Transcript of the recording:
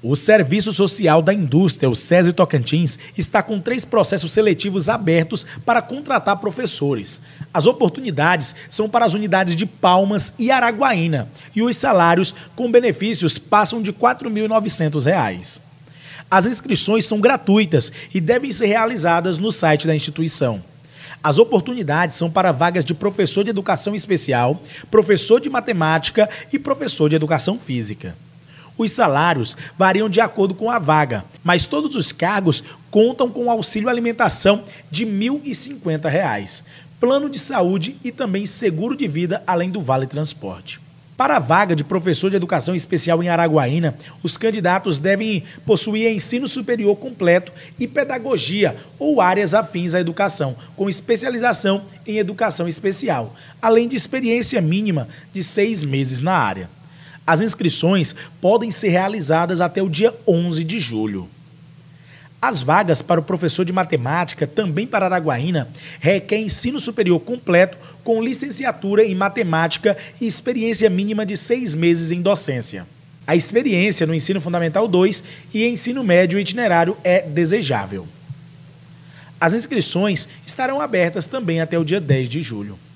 O Serviço Social da Indústria, o SESI Tocantins, está com três processos seletivos abertos para contratar professores. As oportunidades são para as unidades de Palmas e Araguaína, e os salários com benefícios passam de R$ 4.900. As inscrições são gratuitas e devem ser realizadas no site da instituição. As oportunidades são para vagas de professor de educação especial, professor de matemática e professor de educação física. Os salários variam de acordo com a vaga, mas todos os cargos contam com auxílio alimentação de R$ 1.050, plano de saúde e também seguro de vida, além do vale transporte. Para a vaga de professor de educação especial em Araguaína, os candidatos devem possuir ensino superior completo e pedagogia ou áreas afins à educação, com especialização em educação especial, além de experiência mínima de seis meses na área. As inscrições podem ser realizadas até o dia 11 de julho. As vagas para o professor de matemática, também para Araguaína, requer ensino superior completo com licenciatura em matemática e experiência mínima de seis meses em docência. A experiência no ensino fundamental 2 e ensino médio itinerário é desejável. As inscrições estarão abertas também até o dia 10 de julho.